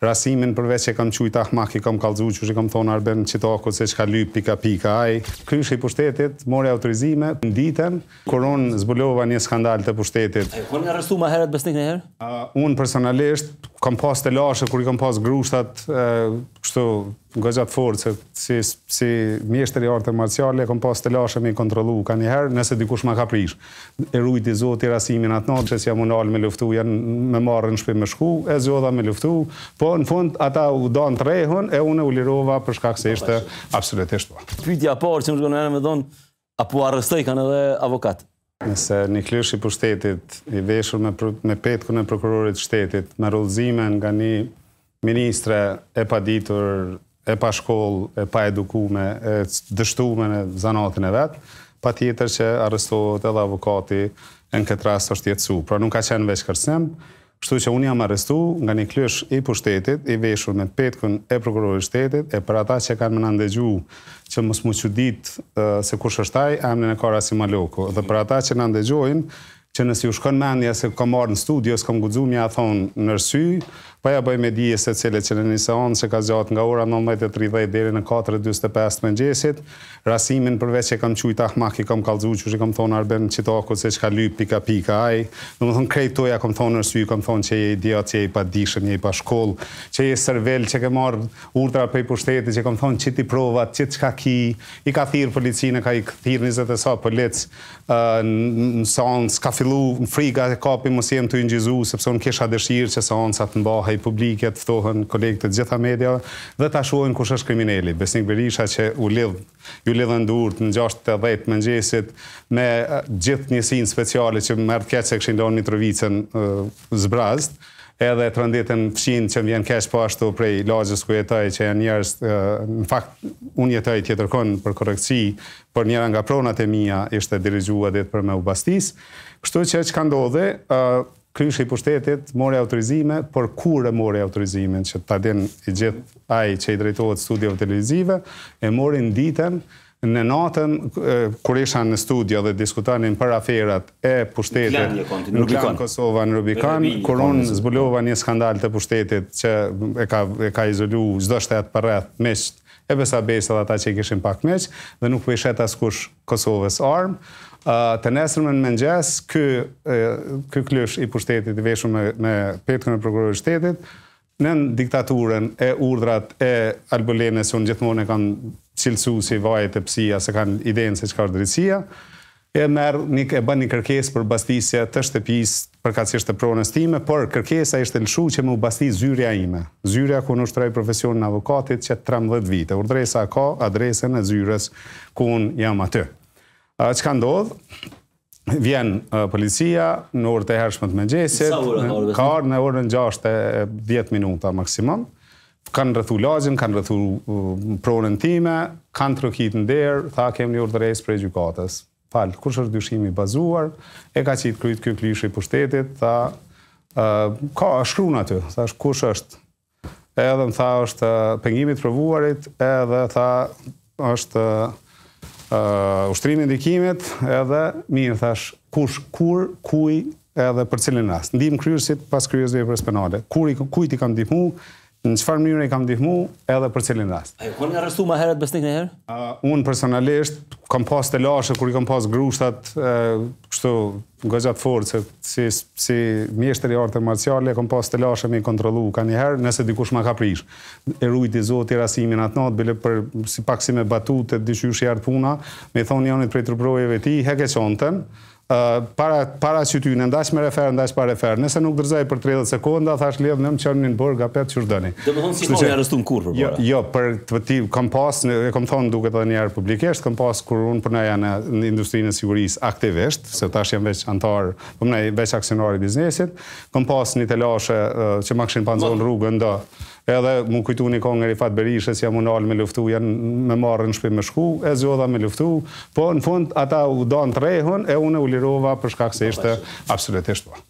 rasimin përveç që kam qujtë ahmak, i kam kalzu, që që kam thonë arben që se që ka lyp, pika, pika, aj. Kryshe i pushtetit, mori autorizime, në ditën, kur unë zbulova një skandal të pushtetit. Kur në arrestu ma herët besnik në herë? Unë personalisht, kam pas të lashe, kur i kam pas grushtat, kështu, gjatë forë, si, si mjeshtëri artë marciale, kom pas të lashëm i kontrolu, ka njëherë, nëse dikush ma ka prish. E rujt i zotë i rasimin atë natë, që si jam unalë me luftu, janë me marë në shpi me shku, e zodha me luftu, po në fund ata u danë të e une u lirova për shkak se ishte absolutisht po. Pytja parë që më shkonë me donë, apo arrestoj kanë edhe avokat? Nëse një klysh i pushtetit, i veshur me, me petkën e prokurorit shtetit, me rullzime nga një ministre e paditur e pa shkollë, e pa edukume, e dështume në zanatin e vetë, pa tjetër që arrestohet edhe avokati në këtë rast është jetësu. Pra nuk ka qenë veç kërcim, kështu që unë jam arrestu nga një klysh i pushtetit, i veshur me petkun e prokurorit shtetit, e për ata që kanë më nëndegju që mos më që ditë se kush është taj, emnin e kara si maloku. Dhe për ata që nëndegjojnë, që nësi u shkon mendja se kam marrë në studio, s'kam guxuar mja thon në sy, pa po ja bëj me dije se çelet që në nisën se ka zgjat nga ora 19:30 deri në 4:45 mëngjesit. Rasimin përveç që kam thujt ahmak i kam kallzuar, që kam thon Arben Çitaku se çka lyp pika pika ai. Domethën këto ja kam thon në sy, kam thon që i dia ti e pa dishëm, i pa shkollë, që i servel që ke marr urtra për pushtetin, që kam thon çiti prova, çit çka ki, i ka thirr policinë, ka i thirr 20 sa polic në sa fillu në frika e kapi mos jenë të ingjizu, sepse unë kisha dëshirë që seansat të mbaha i publike, të ftohën kolegët të gjitha media, dhe të ashojnë kush është kriminelli. Besnik Berisha që u lidhë ndurët në gjashtë të dhejtë mëngjesit me eh, gjithë njësinë speciale që më mërë të se se këshindonë Mitrovicën eh, zbrazët, edhe të rënditën fshinë që më vjenë kesh pashtu po prej lojës ku jetoj, që janë njerës, në fakt, unë jetaj tjetërkon për korekci, për njëra nga pronat e mija ishte dirigjua dhe të për me u bastis, kështu që që ka ndodhe, krysh i pushtetit mori autorizime, për kur e mori autorizime, që të adin i gjithë ai që i drejtojtë studiove televizive, e mori në ditën, në natën kur isha në studio dhe diskutonin për aferat e pushtetit në Rubikon Kosova në Rubikon kur unë zbulova një skandal të pushtetit që e ka e ka izoluar çdo shtet për mes e besa besa dhe ata që i kishin pak meqt, dhe nuk për po ishet as Kosovës armë. të nesërme në në mëngjes, kë, klysh i pushtetit i veshëm me, me e prokurorit shtetit, në diktaturën e urdrat e Albolenës, unë gjithmonë e kanë cilësu si vajet e psia, se kanë idejnë se ka është drejtsia, e merë, një, e bën një kërkes për bastisja të shtepis për ka cishtë të pronës time, për kërkesa ishte lëshu që më basti zyria ime. Zyria ku në shtrej profesion në avokatit që 13 vite. Urdresa ka adresën e zyres ku unë jam aty. A, që ka ndodhë? Vjen uh, policia në orë të hershmet me gjesit, ka orë në orën 6-10 minuta maksimum, kanë rrethu lagjin, kanë rrethu pronën time, kanë trokit në derë, tha kem një urdhëres për e gjukatës. Falë, kush është dyshimi bazuar, e ka qitë kryt kjo klishë i pushtetit, tha, uh, ka, shkru në aty, tha, kush është, edhe më tha, është pengimit provuarit, edhe tha, është uh, ushtrimi ndikimit, edhe mirë, thash, kush, kur, kuj, edhe për cilin rast. Ndim kryesit pas kryesit e penale. Kur i kujt i kam ndihmu, në qëfar mënyrë i kam dihmu edhe për cilin rast. Ajo, kërë në arrestu ma herët besnik në herë? Unë personalisht, kam pas të lashe, kërë i kam pas grushtat, kështu, nga gjatë forë, që si mjeshtëri artë e marciale, kam pas të lashe me i kontrolu, ka një herë, nëse dikush ma ka prish. E rujt i zotë i rasimin atë natë, bile për si pak si me i artë puna, me thonë janit prej të brojeve ti, heke qonten, para që ty në ndash me referë, ndash pa referë. Nëse nuk dërzaj për 30 sekunda, thash lidhë në më qërë një në bërë nga 5 që shdëni. Dëmë thonë si më një arrestu në kur për bërë? Jo, jo, për të ti, kam pas, e kam thonë duke të njerë publikesht, kam pas kur unë përna janë në industrinë e sigurisë aktivisht, se tash jam veç antar, përna po i veç aksionari biznesit, kam pas një telashe që më këshin panzon rrugën ndë, edhe mu kujtu një kongë nëri fatë berishe, si jam unal me luftu, janë me marrë në shpi me shku, e zjodha me luftu, po në fund ata u donë të rehën, e une u lirë shirova për shkak se ishte absolutisht po.